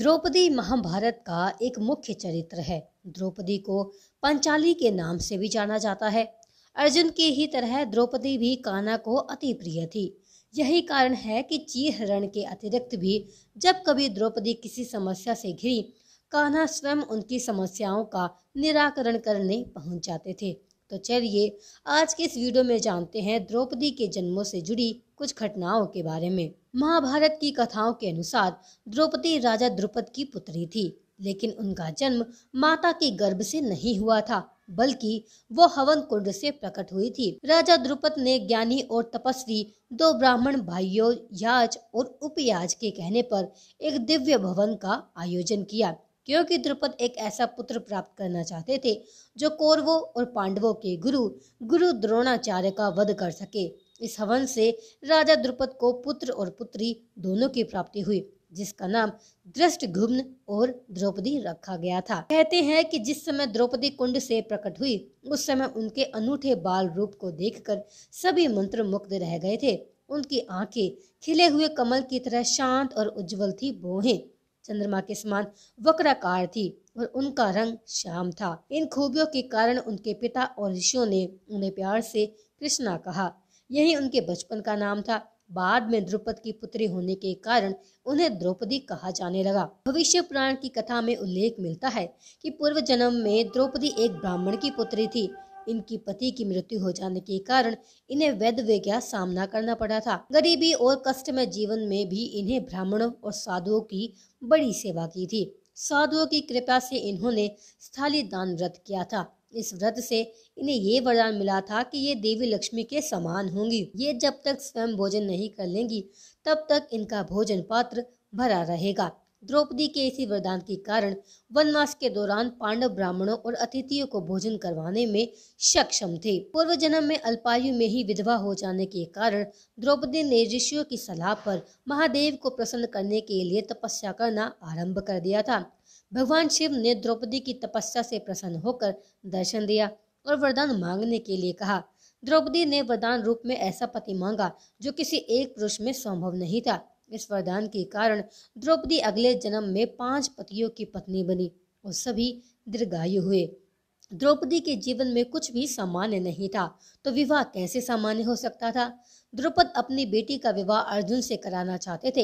द्रौपदी महाभारत का एक मुख्य चरित्र है द्रौपदी को पंचाली के नाम से भी जाना जाता है अर्जुन की ही तरह द्रौपदी भी काना को अति प्रिय थी यही कारण है कि रण के अतिरिक्त भी जब कभी द्रौपदी किसी समस्या से घिरी कान्हा स्वयं उनकी समस्याओं का निराकरण करने पहुंच जाते थे तो चलिए आज के इस वीडियो में जानते हैं द्रौपदी के जन्मों से जुड़ी कुछ घटनाओं के बारे में महाभारत की कथाओं के अनुसार द्रौपदी राजा द्रुपद की पुत्री थी लेकिन उनका जन्म माता के गर्भ से नहीं हुआ था बल्कि वो हवन कुंड से प्रकट हुई थी राजा द्रुपद ने ज्ञानी और तपस्वी दो ब्राह्मण भाइयों याज और उपयाज के कहने पर एक दिव्य भवन का आयोजन किया क्योंकि द्रुपद एक ऐसा पुत्र प्राप्त करना चाहते थे जो कौरवों और पांडवों के गुरु गुरु द्रोणाचार्य का वध कर सके इस हवन से राजा द्रुपद को पुत्र और पुत्री दोनों की प्राप्ति हुई जिसका नाम दृष्टघुम्न और द्रौपदी रखा गया था कहते हैं कि जिस समय द्रौपदी कुंड से प्रकट हुई उस समय उनके अनूठे बाल रूप को देखकर सभी मंत्र मुक्त रह गए थे उनकी आंखें खिले हुए कमल की तरह शांत और उज्जवल थी बोहे चंद्रमा के समान वक्राकार थी और उनका रंग श्याम था इन खूबियों के कारण उनके पिता और ऋषियों ने उन्हें प्यार से कृष्णा कहा यही उनके बचपन का नाम था बाद में द्रुपद की पुत्री होने के कारण उन्हें द्रौपदी कहा जाने लगा भविष्य पुराण की कथा में उल्लेख मिलता है कि पूर्व जन्म में द्रौपदी एक ब्राह्मण की पुत्री थी इनकी पति की मृत्यु हो जाने के कारण इन्हें वैधव्य का सामना करना पड़ा था गरीबी और कष्टमय जीवन में भी इन्हें ब्राह्मणों और साधुओं की बड़ी सेवा की थी साधुओं की कृपा से इन्होंने स्थाली दान व्रत किया था इस व्रत से इन्हें ये वरदान मिला था कि ये देवी लक्ष्मी के समान होंगी ये जब तक स्वयं भोजन नहीं कर लेंगी तब तक इनका भोजन पात्र भरा रहेगा द्रौपदी के इसी वरदान के कारण वनवास के दौरान पांडव ब्राह्मणों और अतिथियों को भोजन करवाने में सक्षम थे पूर्व जन्म में अल्पायु में ही विधवा हो जाने के कारण द्रौपदी ने ऋषियों की सलाह पर महादेव को प्रसन्न करने के लिए तपस्या करना आरंभ कर दिया था भगवान शिव ने द्रौपदी की तपस्या से प्रसन्न होकर दर्शन दिया और वरदान मांगने के लिए कहा द्रौपदी ने वरदान रूप में ऐसा पति मांगा जो किसी एक पुरुष में संभव नहीं था इस वरदान के कारण द्रौपदी अगले जन्म में पांच पतियों की पत्नी बनी और सभी दीर्घायु हुए द्रौपदी के जीवन में कुछ भी सामान्य नहीं था तो विवाह कैसे सामान्य हो सकता था द्रौपद अपनी बेटी का विवाह अर्जुन से कराना चाहते थे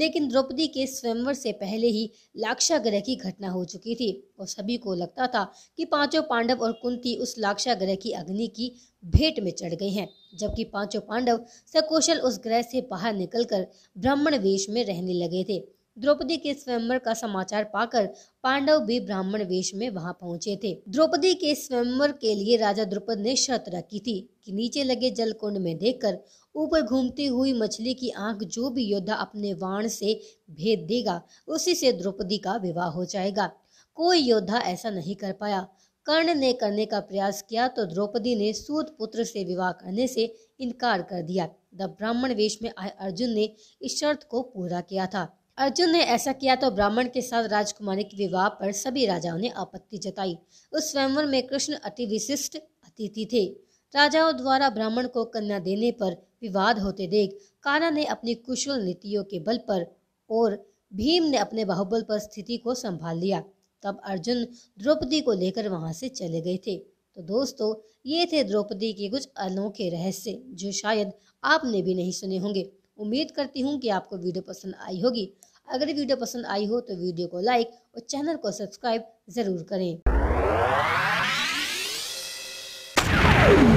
लेकिन द्रौपदी के स्वयंवर से पहले ही लाक्षाग्रह की घटना हो चुकी थी और सभी को लगता था कि पांचों पांडव और कुंती उस लाक्षाग्रह की अग्नि की भेंट में चढ़ गए हैं जबकि पांचों पांडव सकोशल उस ग्रह से बाहर निकलकर ब्राह्मण वेश में रहने लगे थे द्रौपदी के स्वयंवर का समाचार पाकर पांडव भी ब्राह्मण वेश में वहां पहुंचे थे द्रौपदी के स्वयंवर के लिए राजा द्रुपद ने शर्त रखी थी कि नीचे लगे जल कुंड में देखकर ऊपर घूमती हुई मछली की आंख जो भी योद्धा अपने वाण से भेद देगा उसी से द्रौपदी का विवाह हो जाएगा कोई योद्धा ऐसा नहीं कर पाया कर्ण ने करने का प्रयास किया तो द्रौपदी ने सूत पुत्र से विवाह करने से इनकार कर दिया द ब्राह्मण वेश में आए अर्जुन ने इस शर्त को पूरा किया था अर्जुन ने ऐसा किया तो ब्राह्मण के साथ राजकुमारी के विवाह पर सभी राजाओं ने आपत्ति जताई उस स्वयंवर में कृष्ण अति विशिष्ट अतिथि थे राजाओं द्वारा ब्राह्मण को कन्या देने पर विवाद होते देख काना ने अपनी कुशल नीतियों के बल पर और भीम ने अपने बाहुबल पर स्थिति को संभाल लिया तब अर्जुन द्रौपदी को लेकर वहां से चले गए थे तो दोस्तों ये थे द्रौपदी के कुछ अनोखे रहस्य जो शायद आपने भी नहीं सुने होंगे उम्मीद करती हूँ कि आपको वीडियो पसंद आई होगी अगर वीडियो पसंद आई हो तो वीडियो को लाइक और चैनल को सब्सक्राइब ज़रूर करें